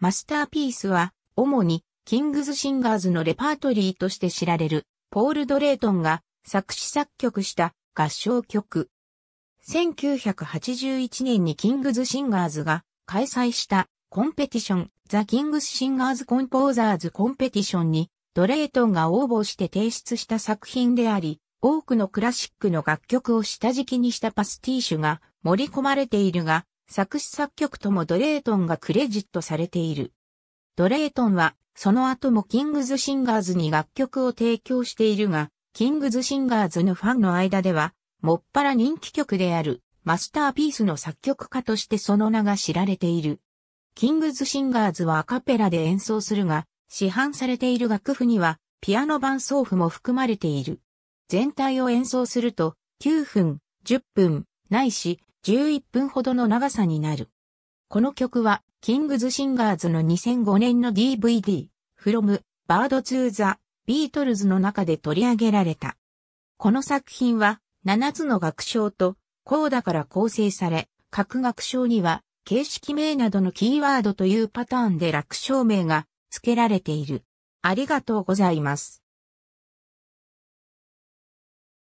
マスターピースは、主に、キングズ・シンガーズのレパートリーとして知られる、ポール・ドレイトンが作詞作曲した合唱曲。1981年にキングズ・シンガーズが開催したコンペティション、ザ・キングス・シンガーズ・コンポーザーズ・コンペティションに、ドレイトンが応募して提出した作品であり、多くのクラシックの楽曲を下敷きにしたパスティーシュが盛り込まれているが、作詞作曲ともドレートンがクレジットされている。ドレートンは、その後もキングズ・シンガーズに楽曲を提供しているが、キングズ・シンガーズのファンの間では、もっぱら人気曲である、マスターピースの作曲家としてその名が知られている。キングズ・シンガーズはアカペラで演奏するが、市販されている楽譜には、ピアノ伴奏譜も含まれている。全体を演奏すると、9分、10分、ないし、11分ほどの長さになる。この曲は、キングズ・シンガーズの2005年の DVD、From Bird to the Beatles の中で取り上げられた。この作品は、7つの楽章と、コーダから構成され、各楽章には、形式名などのキーワードというパターンで楽章名が付けられている。ありがとうございます。